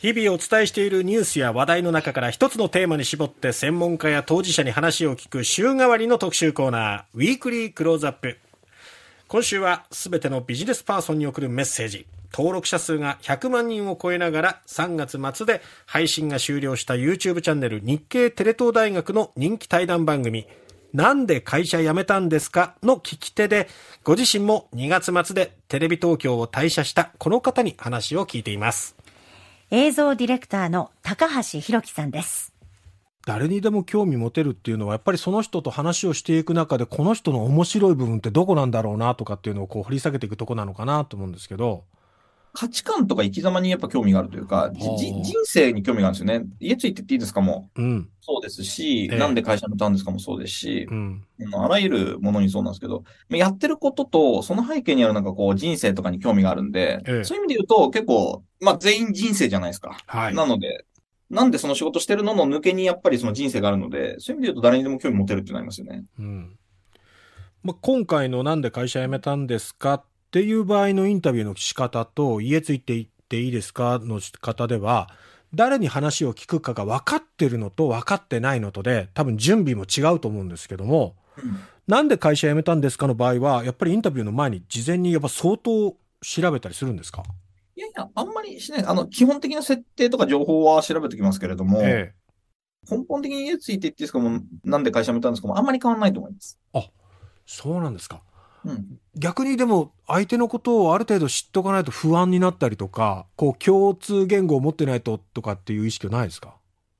日々お伝えしているニュースや話題の中から一つのテーマに絞って専門家や当事者に話を聞く週替わりの特集コーナー、ウィークリークローズアップ。今週はすべてのビジネスパーソンに送るメッセージ。登録者数が100万人を超えながら3月末で配信が終了した YouTube チャンネル日経テレ東大学の人気対談番組、なんで会社辞めたんですかの聞き手で、ご自身も2月末でテレビ東京を退社したこの方に話を聞いています。映像ディレクターの高橋弘樹さんです。誰にでも興味持てるっていうのはやっぱりその人と話をしていく中でこの人の面白い部分ってどこなんだろうなとかっていうのをこう掘り下げていくとこなのかなと思うんですけど価値観とか生き様にやっぱ興味があるというか、人生に興味があるんですよね。家ついてっていいですかも、うん、そうですし、えー、なんで会社にいたんですかもそうですし、うん、あらゆるものにそうなんですけど、やってることと、その背景にあるなんかこう人生とかに興味があるんで、えー、そういう意味で言うと結構、まあ全員人生じゃないですか。はい、なので、なんでその仕事してるのの抜けにやっぱりその人生があるので、そういう意味で言うと誰にでも興味持てるってなりますよね。うんまあ、今回のなんで会社辞めたんですかっっていう場合のインタビューの仕方と、家ついていっていいですかの仕方では、誰に話を聞くかが分かってるのと分かってないのとで、多分準備も違うと思うんですけども、なんで会社辞めたんですかの場合は、やっぱりインタビューの前に事前にやっぱ相当調べたりするんですかいやいや、あんまりしない。あの、基本的な設定とか情報は調べてきますけれども、ええ、根本的に家ついていってですかも、なんで会社辞めたんですかも、あんまり変わらないと思います。あ、そうなんですか。うん、逆にでも相手のことをある程度知っとかないと不安になったりとか、こう共通言語を持ってないととかっていう意識はないですか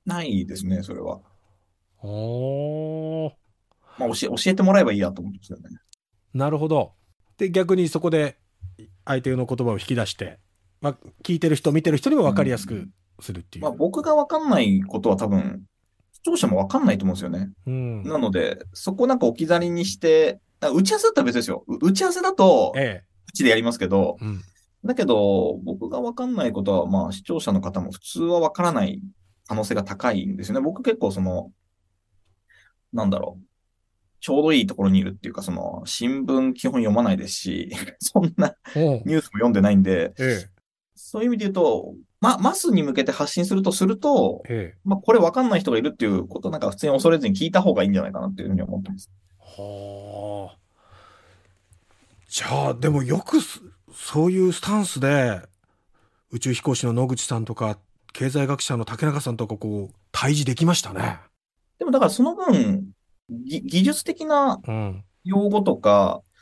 ないですね、それは。おまあ教え、教えてもらえばいいやと思ってですよね。なるほど。で、逆にそこで相手の言葉を引き出して、まあ、聞いてる人、見てる人にも分かりやすくするっていう。うん、まあ、僕が分かんないことは多分、視聴者も分かんないと思うんですよね。うん、なので、そこなんか置き去りにして、打ち合わせだったら別ですよ。打ち合わせだと、ええ。うちでやりますけど、うん、だけど、僕がわかんないことは、まあ、視聴者の方も普通はわからない可能性が高いんですよね。僕結構その、なんだろう。ちょうどいいところにいるっていうか、その、新聞基本読まないですし、そんなニュースも読んでないんで、ええ、そういう意味で言うと、ま、マスに向けて発信するとすると、ええ、まあ、これわかんない人がいるっていうことなんか普通に恐れずに聞いた方がいいんじゃないかなっていうふうに思ってます。はあ。じゃあでもよくそういうスタンスで宇宙飛行士の野口さんとか経済学者の竹中さんとかこう対峙できましたね。でもだからその分技術的な用語とか、うん、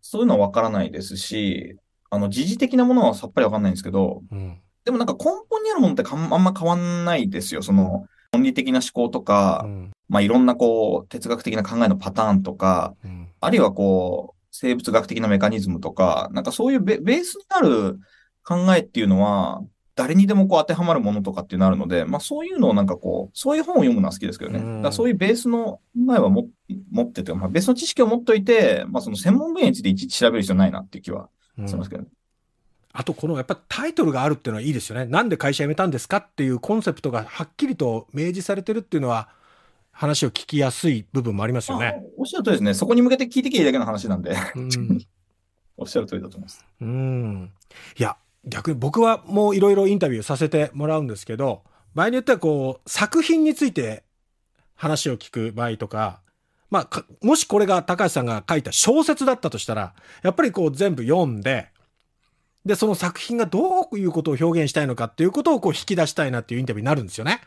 そういうのはわからないですしあの時事的なものはさっぱりわかんないんですけど、うん、でもなんか根本にあるものってあんま変わんないですよその論理的な思考とか、うん、まあいろんなこう哲学的な考えのパターンとか、あるいはこう生物学的なメカニズムとか、なんかそういうベースになる考えっていうのは、誰にでもこう当てはまるものとかってなるので、まあそういうのをなんかこう、そういう本を読むのは好きですけどね。うだそういうベースの考えは持ってて、まあベースの知識を持っといて、まあその専門分野についていちいち調べる必要ないなっていう気はしますけどね。あとこのやっぱタイトルがあるっていうのはいいですよね。なんで会社辞めたんですかっていうコンセプトがはっきりと明示されてるっていうのは、話を聞きやすい部分もありますよね。おっしゃる通りですね。そこに向けて聞いてきていいだけの話なんで。うん、おっしゃる通りだと思います。うん。いや、逆に僕はもういろいろインタビューさせてもらうんですけど、場合によってはこう、作品について話を聞く場合とか、まあ、もしこれが高橋さんが書いた小説だったとしたら、やっぱりこう全部読んで、で、その作品がどういうことを表現したいのかっていうことをこう引き出したいなっていうインタビューになるんですよね。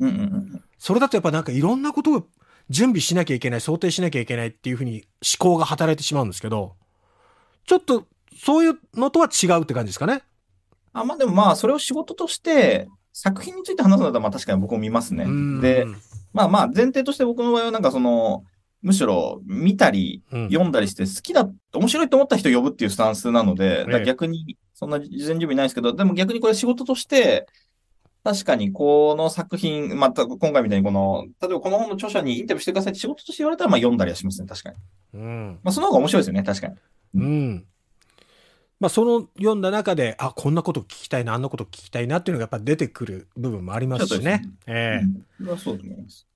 うんうんそれだとやっぱなんかいろんなことを準備しなきゃいけない、想定しなきゃいけないっていうふうに思考が働いてしまうんですけど、ちょっとそういうのとは違うって感じですかね。あ、まあでもまあ、それを仕事として、作品について話すのだっまあ確かに僕も見ますね。で、まあまあ前提として僕の場合はなんかその、むしろ見たり読んだりして好きだ、うん、面白いと思った人呼ぶっていうスタンスなので、逆にそんな事前準備ないですけど、でも逆にこれ仕事として、確かに、この作品、また、今回みたいにこの、例えばこの本の著者にインタビューしてくださいって仕事として言われたら、まあ読んだりはしますね、確かに。うん。まあその方が面白いですよね、確かに。うん。まあその読んだ中で、あ、こんなこと聞きたいな、あんなこと聞きたいなっていうのがやっぱ出てくる部分もありますしね。ねええー、うん、そうだと思います。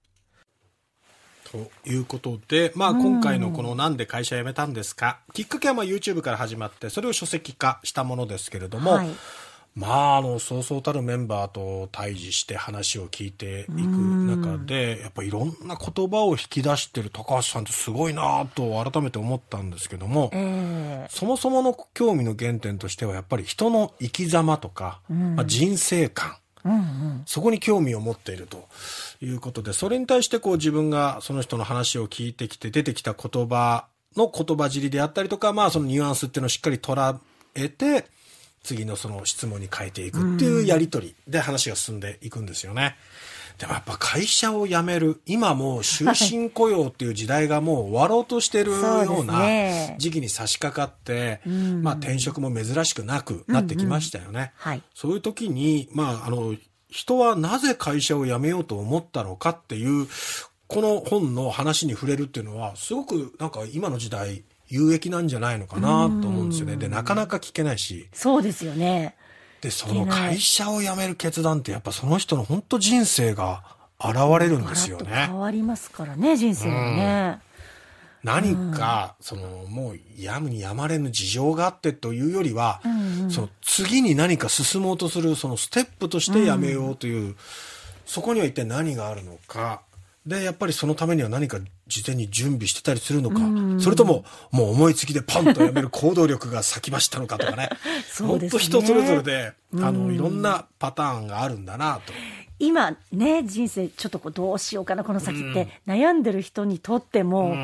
ということで、まあ、今回のこの「なんで会社辞めたんですか?」きっかけはまあ YouTube から始まってそれを書籍化したものですけれども、はい、まあ、あの、そうそうたるメンバーと対峙して話を聞いていく中で、やっぱいろんな言葉を引き出してる高橋さんってすごいなと改めて思ったんですけども、えー、そもそもの興味の原点としては、やっぱり人の生き様とか、うん、まあ、人生観、うんうん、そこに興味を持っているということで、それに対してこう自分がその人の話を聞いてきて出てきた言葉の言葉尻であったりとか、まあそのニュアンスっていうのをしっかり捉えて、次のその質問に変えていくっていうやり取りで話が進んでいくんですよね。でもやっぱ会社を辞める、今もう終身雇用っていう時代がもう終わろうとしてるような時期に差し掛かって、ね、まあ転職も珍しくなくなってきましたよね。うんうんはい、そういう時に、まああの、人はなぜ会社を辞めようと思ったのかっていう、この本の話に触れるっていうのは、すごくなんか今の時代、有益なんじゃないのかなと思うんですよね。で、なかなか聞けないし。そうですよね。で、その会社を辞める決断って、やっぱその人の本当人生が現れるんですよね。変わりますからね、人生がね。何か、その、もう、やむにやまれぬ事情があってというよりは、その、次に何か進もうとする、そのステップとしてやめようという、そこには一体何があるのか、で、やっぱりそのためには何か事前に準備してたりするのか、それとももう思いつきでパンとやめる行動力が先走ったのかとかね。そうですね。人それぞれで、あの、いろんなパターンがあるんだなと。今ね、人生ちょっとこうどうしようかな、この先って悩んでる人にとっても、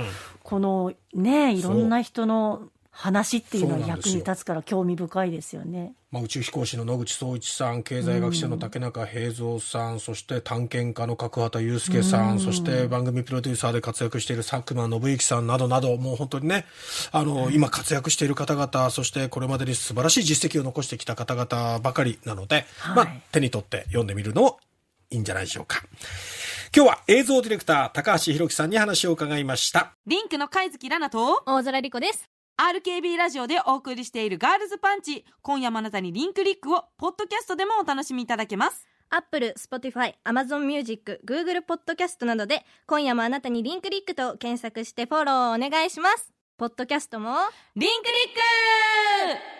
このね、いろんな人の話っていうのは役に立つから興味深いですよね。まあ、宇宙飛行士の野口聡一さん、経済学者の竹中平蔵さん、うん、そして探検家の角畑祐介さん、うん、そして番組プロデューサーで活躍している佐久間信之さんなどなど、もう本当にね、あの、うん、今活躍している方々、そしてこれまでに素晴らしい実績を残してきた方々ばかりなので、はい、まあ、手に取って読んでみるのもいいんじゃないでしょうか。今日は映像ディレクター、高橋弘樹さんに話を伺いました。リンクの貝月ラナと大空莉子です。RKB ラジオでお送りしているガールズパンチ。今夜もあなたにリンクリックを、ポッドキャストでもお楽しみいただけます。Apple、Spotify、Amazon Music、Google Podcast などで、今夜もあなたにリンクリックと検索してフォローお願いします。ポッドキャストも、リンクリック